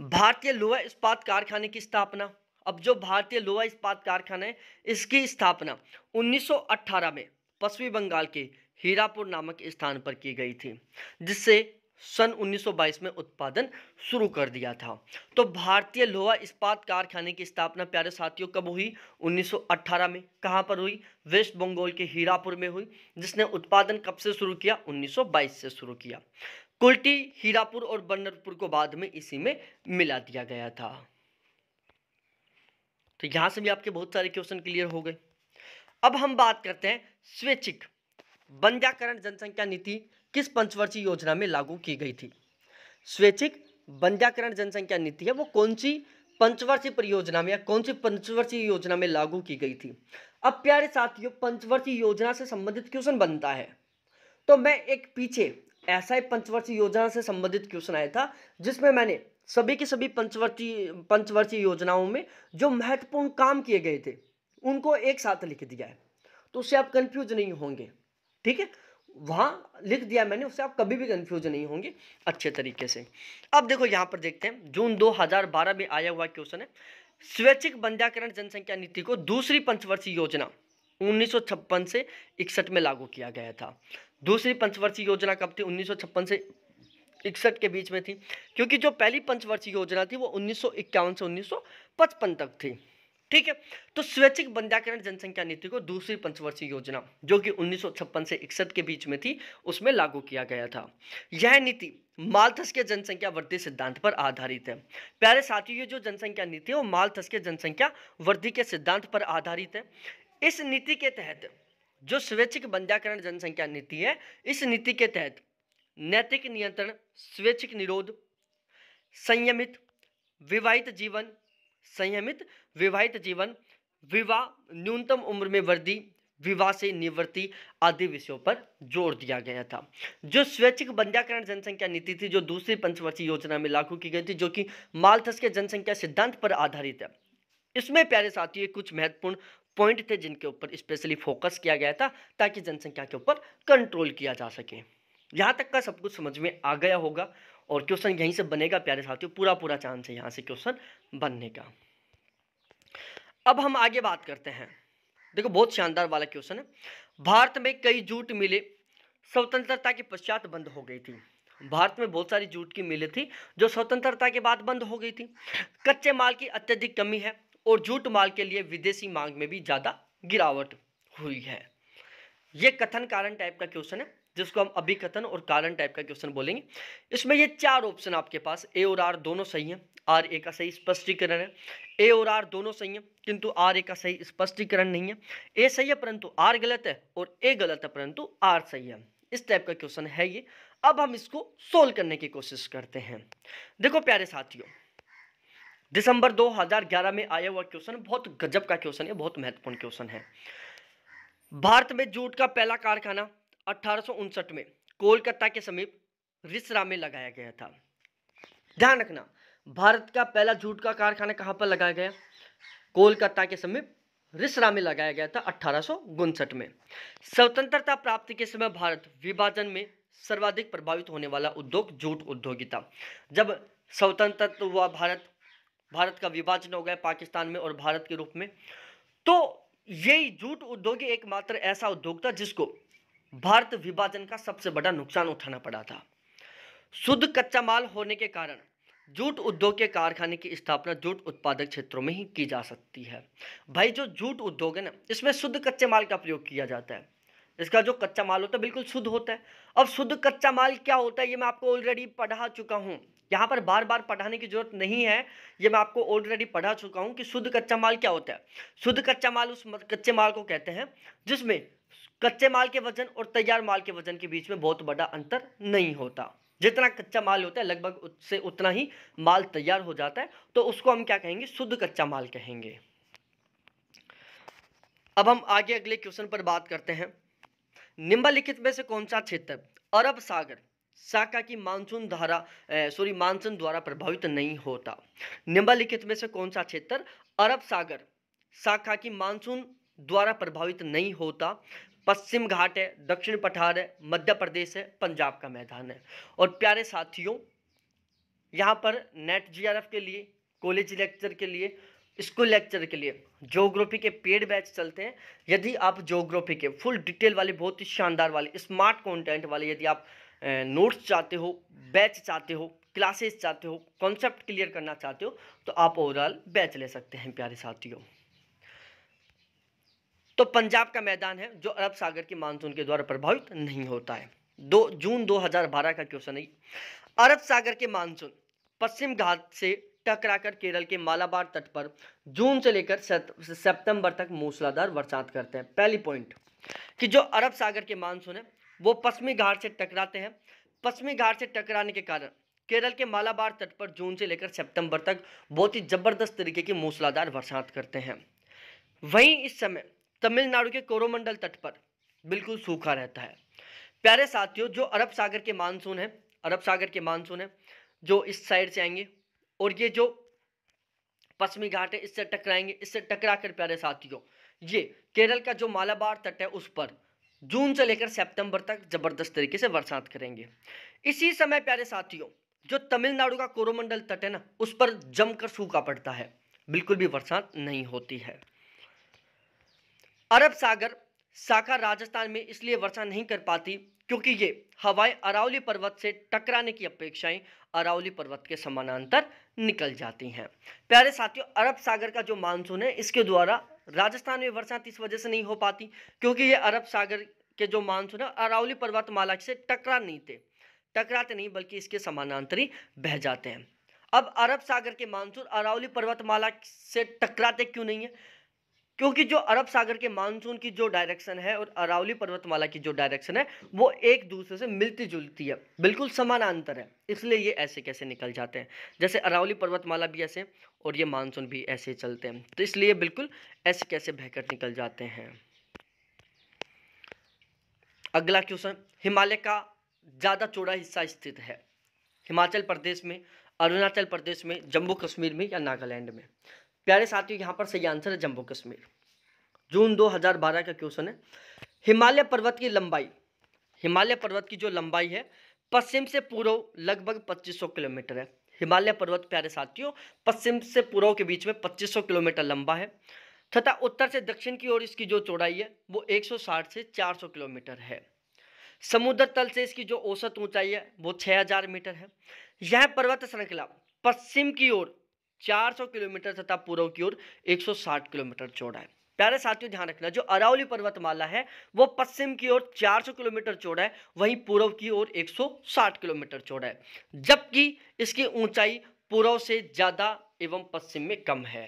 भारतीय लोहा इस्पात कारखाने की स्थापना अब जो भारतीय लोहा इस्पात कारखाना है इसकी स्थापना 1918 में पश्चिमी बंगाल के हीरापुर नामक स्थान पर की गई थी जिससे सन 1922 में उत्पादन शुरू कर दिया था तो भारतीय लोहा इस्पात कारखाने की स्थापना प्यारे साथियों कब हुई 1918 में कहां पर हुई वेस्ट बंगाल के हीरापुर में हुई जिसने उत्पादन कब से शुरू किया 1922 से शुरू किया कुल्टी हीरापुर और बन्नरपुर को बाद में इसी में मिला दिया गया था तो यहां से भी आपके बहुत सारे क्वेश्चन क्लियर हो गए अब हम बात करते हैं स्वैच्छिक बंध्याकरण जनसंख्या नीति किस पंचवर्षीय योजना में लागू की गई थी स्वैच्छिक बंजाकरण जनसंख्या नीति है वो कौन सी पंचवर्षीय परियोजना में या कौन सी पंचवर्षीय योजना में लागू की गई थी अब प्यारे साथियों पंचवर्षीय योजना से संबंधित क्वेश्चन बनता है तो मैं एक पीछे ऐसा ही पंचवर्षीय योजना से संबंधित क्वेश्चन आया था जिसमें मैंने सभी के सभी पंचवर्षीय पंचवर्षीय योजनाओं में जो महत्वपूर्ण काम किए गए थे उनको एक साथ लिख दिया है तो उससे आप कंफ्यूज नहीं होंगे ठीक है वहाँ लिख दिया मैंने उससे आप कभी भी कंफ्यूज नहीं होंगे अच्छे तरीके से अब देखो यहाँ पर देखते हैं जून 2012 में आया हुआ क्वेश्चन है स्वैच्छिक बंध्याकरण जनसंख्या नीति को दूसरी पंचवर्षीय योजना उन्नीस से इकसठ में लागू किया गया था दूसरी पंचवर्षीय योजना कब थी उन्नीस से इकसठ के बीच में थी क्योंकि जो पहली पंचवर्षीय योजना थी वो उन्नीस से उन्नीस तक थी ठीक है तो स्वैच्छिक बंध्याकरण जनसंख्या नीति को दूसरी पंचवर्षीय योजना जो कि 1956 से इकसठ के बीच में थी उसमें लागू किया गया था यह नीति मालथस के जनसंख्या वृद्धि सिद्धांत पर आधारित है प्यारे साथियों ये जो जनसंख्या नीति है वो मालथस के जनसंख्या वृद्धि के सिद्धांत पर आधारित है इस नीति के तहत जो स्वैच्छिक बंध्याकरण जनसंख्या नीति है इस नीति के तहत नैतिक नियंत्रण स्वैच्छिक निरोध संयमित विवाहित जीवन संयमित विवाहित जीवन विवाह न्यूनतम उम्र में वृद्धि विवाह से निवृत्ति आदि विषयों पर जोर दिया गया था जो स्वैच्छिक बंध्याकरण जनसंख्या नीति थी जो दूसरी पंचवर्षीय योजना में लागू की गई थी जो कि मालथस के जनसंख्या सिद्धांत पर आधारित है इसमें प्यारे साथियों कुछ महत्वपूर्ण पॉइंट थे जिनके ऊपर स्पेशली फोकस किया गया था ताकि जनसंख्या के ऊपर कंट्रोल किया जा सके यहाँ तक का सब कुछ समझ में आ गया होगा और क्वेश्चन यहीं से बनेगा प्यारे साथियों पूरा पूरा चांस है यहाँ से क्वेश्चन बनने का अब हम आगे बात करते हैं देखो बहुत शानदार वाला क्वेश्चन है भारत में कई जूट मिले स्वतंत्रता के पश्चात बंद हो गई थी भारत में बहुत सारी जूट की मिले थी जो स्वतंत्रता के बाद बंद हो गई थी कच्चे माल की अत्यधिक कमी है और जूट माल के लिए विदेशी मांग में भी ज़्यादा गिरावट हुई है ये कथन कारण टाइप का क्वेश्चन है जिसको हम अभी कथन और कारण टाइप का क्वेश्चन बोलेंगे इसमें ये चार ऑप्शन आपके पास ए और आर दोनों सही हैं आर ए का सही स्पष्टीकरण है ए और आर दोनों सही हैं किंतु आर ए का सही स्पष्टीकरण नहीं है ए सही है परंतु आर गलत है और ए गलत है परंतु आर सही है इस टाइप का क्वेश्चन है ये अब हम इसको सोल्व करने की कोशिश करते हैं देखो प्यारे साथियों दिसंबर 2011 में आया हुआ क्वेश्चन बहुत गजब का क्वेश्चन है बहुत महत्वपूर्ण क्वेश्चन है भारत में जूट का पहला कारखाना अठारह में कोलकाता के समीप रिसरा में लगाया गया था ध्यान रखना भारत का पहला जूट का कारखाना कहाँ पर लगाया गया कोलकाता के समीप रिसरा में लगाया गया था अठारह में स्वतंत्रता प्राप्ति के समय भारत विभाजन में सर्वाधिक प्रभावित होने वाला उद्योग जूट उद्योगिता जब स्वतंत्र हुआ भारत भारत का विभाजन हो गया पाकिस्तान में और भारत के रूप में तो यही जूट उद्योग एकमात्र ऐसा उद्योग था जिसको भारत विभाजन का सबसे बड़ा नुकसान उठाना पड़ा था शुद्ध कच्चा माल होने के कारण जूट उद्योग के कारखाने की स्थापना जूट उत्पादक क्षेत्रों में ही की जा सकती है भाई जो जूट उद्योग है ना इसमें शुद्ध कच्चे माल का प्रयोग किया जाता है इसका जो कच्चा माल होता है बिल्कुल शुद्ध होता है अब शुद्ध कच्चा माल क्या होता है ये मैं आपको ऑलरेडी पढ़ा चुका हूँ यहाँ पर बार बार पढ़ाने की जरूरत नहीं है ये मैं आपको ऑलरेडी पढ़ा चुका हूँ कि शुद्ध कच्चा माल क्या होता है शुद्ध कच्चा माल उस कच्चे माल को कहते हैं जिसमें कच्चे माल के वजन और तैयार माल के वजन के बीच में बहुत बड़ा अंतर नहीं होता जितना कच्चा माल होता है लगभग उससे उतना ही माल तैयार हो जाता है तो उसको हम क्या कहेंगे शुद्ध कच्चा माल कहेंगे अब हम आगे अगले क्वेश्चन पर बात करते हैं निम्नलिखित में से कौन सा क्षेत्र अरब सागर शाखा की मानसून धारा सॉरी मानसून द्वारा प्रभावित नहीं होता निम्नलिखित में से कौन सा क्षेत्र अरब सागर शाखा की मानसून द्वारा प्रभावित नहीं होता पश्चिम घाट है दक्षिण पठार है मध्य प्रदेश है पंजाब का मैदान है और प्यारे साथियों यहाँ पर नेट जीआरएफ के लिए कॉलेज लेक्चर के लिए स्कूल लेक्चर के लिए जोग्राफी के पेड बैच चलते हैं यदि आप जोग्राफी के फुल डिटेल वाले बहुत ही शानदार वाले स्मार्ट कंटेंट वाले यदि आप नोट्स चाहते हो बैच चाहते हो क्लासेस चाहते हो कॉन्सेप्ट क्लियर करना चाहते हो तो आप ओवरऑल बैच ले सकते हैं प्यारे साथियों तो पंजाब का मैदान है जो अरब सागर के मानसून के द्वारा प्रभावित नहीं होता है दो जून 2012 का क्वेश्चन है अरब सागर के मानसून पश्चिम घाट से टकराकर केरल के मालाबार तट पर जून से लेकर सितंबर तक मूसलाधार बरसात करते हैं पहली पॉइंट कि जो अरब सागर के मानसून है वो पश्चिमी घाट से टकराते हैं पश्चिमी घाट से टकराने के कारण केरल के मालाबार तट पर जून से लेकर सितंबर तक बहुत ही ज़बरदस्त तरीके की मूसलाधार बरसात करते हैं वहीं इस समय तमिलनाडु के कोरोमंडल तट पर बिल्कुल सूखा रहता है प्यारे साथियों जो अरब सागर के मानसून है अरब सागर के मानसून है जो इस साइड से आएंगे और ये जो पश्चिमी घाट है इससे टकराएंगे इससे टकरा कर प्यारे साथियों ये केरल का जो मालाबार तट है उस पर जून से लेकर सितंबर तक जबरदस्त तरीके से बरसात करेंगे इसी समय प्यारे साथियों जो तमिलनाडु का कोरोमंडल तट है ना उस पर जमकर सूखा पड़ता है बिल्कुल भी बरसात नहीं होती है अरब सागर शाखा राजस्थान में इसलिए वर्षा नहीं कर पाती क्योंकि ये हवाएं अरावली पर्वत से टकराने की अपेक्षाएं अरावली पर्वत के समानांतर निकल जाती हैं प्यारे साथियों अरब सागर का जो मानसून है इसके द्वारा राजस्थान में वर्षा इस वजह से नहीं हो पाती क्योंकि ये अरब सागर के जो मानसून है अरावली पर्वतमाला से टकरा नहीं थे टकराते नहीं बल्कि इसके समानांतरी बह जाते हैं अब अरब सागर के मानसून अरावली पर्वतमाला से टकराते क्यों नहीं है क्योंकि जो अरब सागर के मानसून की जो डायरेक्शन है और अरावली पर्वतमाला की जो डायरेक्शन है वो एक दूसरे से मिलती जुलती है बिल्कुल समानांतर है इसलिए ये ऐसे कैसे निकल जाते हैं जैसे अरावली पर्वतमाला भी ऐसे और ये मानसून भी ऐसे चलते हैं तो इसलिए बिल्कुल ऐसे कैसे बहकर निकल जाते हैं अगला क्वेश्चन हिमालय का ज़्यादा चौड़ा हिस्सा स्थित है हिमाचल प्रदेश में अरुणाचल प्रदेश में जम्मू कश्मीर में या नागालैंड में प्यारे साथियों यहाँ पर सही आंसर है जम्मू कश्मीर जून 2012 का क्वेश्चन है हिमालय पर्वत की लंबाई हिमालय पर्वत की जो लंबाई है पश्चिम से पूर्व लगभग 2500 किलोमीटर है हिमालय पर्वत प्यारे साथियों पश्चिम से पूर्व के बीच में 2500 किलोमीटर लंबा है तथा उत्तर से दक्षिण की ओर इसकी जो चौड़ाई है वो 160 से 400 किलोमीटर है समुद्र तल से इसकी जो औसत ऊंचाई है वो हजार मीटर है यह पर्वत श्रृंखला पश्चिम की ओर 400 किलोमीटर तथा पूर्व की ओर 160 किलोमीटर चौड़ा है प्यारे साथियों ध्यान रखना जो अरावली पर्वतमाला है वो पश्चिम की ओर 400 किलोमीटर चौड़ा है वहीं पूर्व की ओर 160 किलोमीटर चौड़ा है जबकि इसकी ऊंचाई पूर्व से ज़्यादा एवं पश्चिम में कम है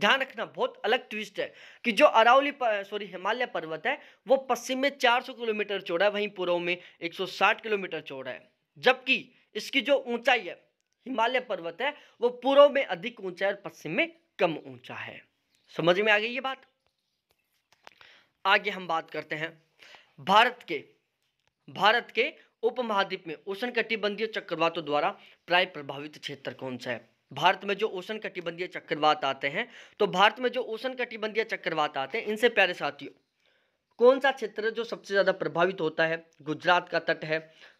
ध्यान रखना बहुत अलग ट्विस्ट है कि जो अरावली सॉरी हिमालय पर्वत है वो पश्चिम में 400 किलोमीटर चौड़ा है वहीं पूर्व में 160 किलोमीटर चौड़ा है जबकि इसकी जो ऊंचाई है हिमालय पर्वत है वो पूर्व में अधिक ऊंचा है और पश्चिम में कम ऊंचा है समझ में आ गई ये बात आगे हम बात करते हैं भारत के भारत के उपमहाद्वीप में उष्ण कटिबंधीय चक्रवातों द्वारा प्राय प्रभावित क्षेत्र कौन सा है भारत में जो उष्ण कटिबंधीय चक्रवात आते हैं तो भारत में जो उष्ण कटिबंधीय चक्रवात आते हैं इनसे प्यारे साथियों कौन सा क्षेत्र जो सबसे ज़्यादा प्रभावित होता है गुजरात का तट है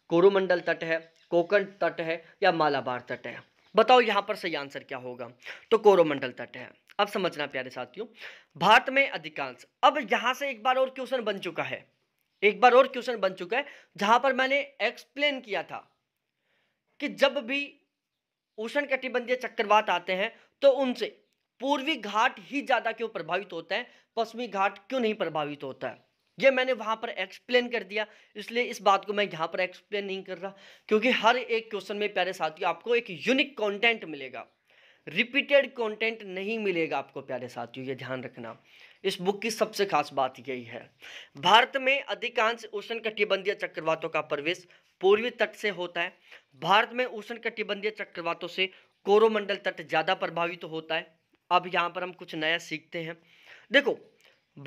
कोरोमंडल तट है कोकण तट है या मालाबार तट है बताओ यहाँ पर सही आंसर क्या होगा तो कोरोमंडल तट है अब समझना प्यारे साथियों भारत में अधिकांश अब यहाँ से एक बार और क्वेश्चन बन चुका है एक बार और क्वेश्चन बन चुका है जहां पर मैंने एक्सप्लेन किया था कि जब भी उष्ण कटिबंधीय चक्रवात आते हैं तो उनसे पूर्वी घाट ही ज्यादा क्यों प्रभावित होता है पश्चिमी घाट क्यों नहीं प्रभावित होता है ये मैंने वहाँ पर एक्सप्लेन कर दिया इसलिए इस बात को मैं यहाँ पर एक्सप्लेन नहीं कर रहा क्योंकि हर एक क्वेश्चन में प्यारे साथियों आपको एक यूनिक कंटेंट मिलेगा रिपीटेड कंटेंट नहीं मिलेगा आपको प्यारे साथियों ये ध्यान रखना इस बुक की सबसे खास बात यही है भारत में अधिकांश उष्ण कटिबंधीय चक्रवातों का प्रवेश पूर्वी तट से होता है भारत में उष्ण कटिबंधीय चक्रवातों से कोरोमंडल तट ज़्यादा प्रभावित तो होता है अब यहाँ पर हम कुछ नया सीखते हैं देखो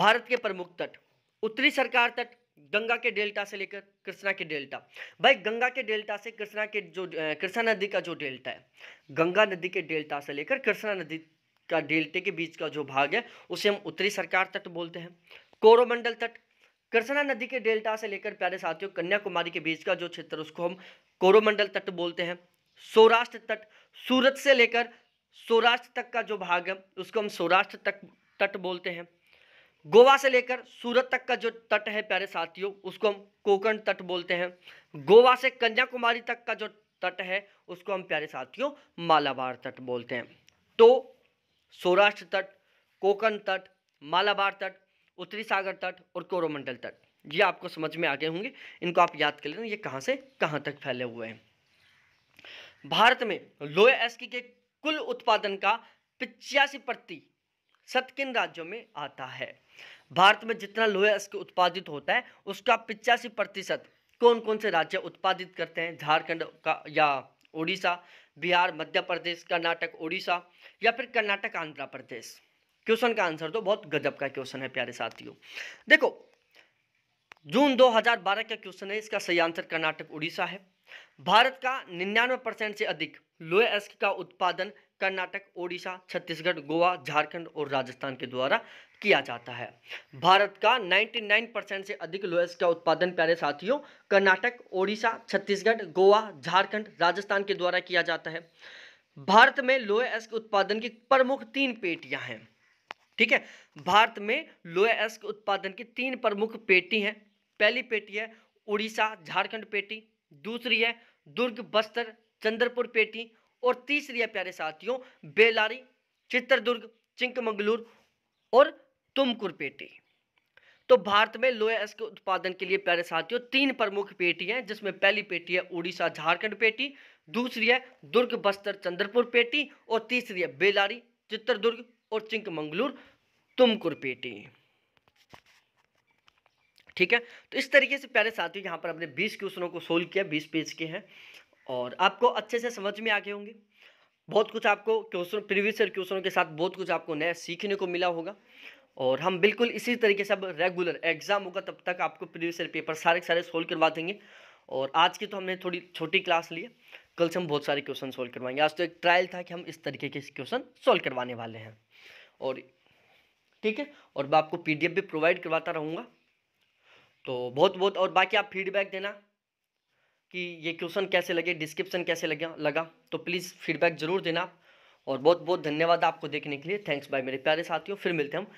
भारत के प्रमुख तट उत्तरी सरकार तट गंगा के डेल्टा से लेकर कृष्णा के डेल्टा भाई गंगा के डेल्टा से कृष्णा के जो कृष्णा नदी का जो डेल्टा है गंगा नदी के डेल्टा से लेकर कृष्णा नदी का डेल्टे के बीच का जो भाग है उसे हम उत्तरी सरकार तट बोलते हैं कोरोमंडल तट कृष्णा नदी के डेल्टा से लेकर प्यारे साथियों कन्याकुमारी के बीच का जो क्षेत्र उसको हम कोरोमंडल तट बोलते हैं सौराष्ट्र तट सूरत से लेकर सौराष्ट्र तक का जो भाग है उसको हम सौराष्ट्र तक तट बोलते हैं गोवा से लेकर सूरत तक का जो तट है प्यारे साथियों उसको हम कोकण तट बोलते हैं गोवा से कन्याकुमारी तक का जो तट है उसको हम प्यारे साथियों मालाबार तट बोलते हैं तो सौराष्ट्र तट कोकण तट मालाबार तट उत्तरी सागर तट और कोरोमंडल तट ये आपको समझ में आ गए होंगे इनको आप याद कर लेना ये कहाँ से कहाँ तक फैले हुए हैं भारत में लोए एस्की के कुल उत्पादन का पिचासी प्रति सत किन राज्यों में आता है भारत में जितना लोहे अस्क उत्पादित होता है उसका पिचासी प्रतिशत कौन कौन से राज्य उत्पादित करते हैं झारखंड का या उड़ीसा बिहार मध्य प्रदेश कर्नाटक उड़ीसा या फिर कर्नाटक आंध्र प्रदेश क्वेश्चन का आंसर तो बहुत गजब का क्वेश्चन है प्यारे साथियों देखो जून 2012 का क्वेश्चन है इसका सही आंसर कर्नाटक उड़ीसा है भारत का निन्यानवे परसेंट से अधिक लोहे अस्क का उत्पादन कर्नाटक ओडिशा छत्तीसगढ़ गोवा झारखंड और राजस्थान के द्वारा किया जाता है भारत का 99 परसेंट से अधिक लोएस का उत्पादन प्यारे साथियों कर्नाटक ओडिशा छत्तीसगढ़ गोवा झारखंड राजस्थान के द्वारा किया जाता है भारत में लोहे अस्क उत्पादन की प्रमुख तीन पेटियाँ हैं ठीक है भारत में लोहे अस्क उत्पादन की तीन प्रमुख पेटी हैं पहली पेटी है उड़ीसा झारखंड पेटी दूसरी है दुर्ग बस्तर चंद्रपुर पेटी और तीसरी है प्यारे साथियों बेलारी चित्रदुर्ग चिंकमंगलूर और तुमकुर पेटी तो भारत में लोहे के उत्पादन के लिए प्यारे साथियों तीन प्रमुख पेटी हैं जिसमें पहली पेटी है उड़ीसा झारखंड पेटी दूसरी है दुर्ग बस्तर चंद्रपुर पेटी और तीसरी है बेलारी चित्रदुर्ग और चिंकमंगलूर तुमकुर पेटी ठीक है तो इस तरीके से प्यारे साथियों यहाँ पर हमने बीस क्वेश्चनों को सोल्व किया बीस पेज के हैं और आपको अच्छे से समझ में आ गए होंगे बहुत कुछ आपको क्वेश्चन प्रीवियस ईयर क्वेश्चनों के साथ बहुत कुछ आपको नया सीखने को मिला होगा और हम बिल्कुल इसी तरीके से अब रेगुलर एग्जाम होगा तब तक आपको प्रीवियस ईयर पेपर सारे सारे सोल्व करवा देंगे और आज की तो हमने थोड़ी छोटी क्लास ली है कल से हम बहुत सारे क्वेश्चन सोल्व करवाएंगे आज तो एक ट्रायल था कि हम इस तरीके के क्वेश्चन सोल्व करवाने वाले हैं और ठीक है और मैं आपको एफ भी प्रोवाइड करवाता रहूँगा तो बहुत बहुत और बाकी आप फीडबैक देना कि ये क्वेश्चन कैसे लगे डिस्क्रिप्शन कैसे लगे लगा तो प्लीज़ फीडबैक ज़रूर देना और बहुत बहुत धन्यवाद आपको देखने के लिए थैंक्स बाय मेरे प्यारे साथियों फिर मिलते हैं हम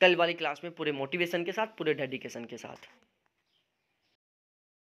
कल वाली क्लास में पूरे मोटिवेशन के साथ पूरे डेडिकेशन के साथ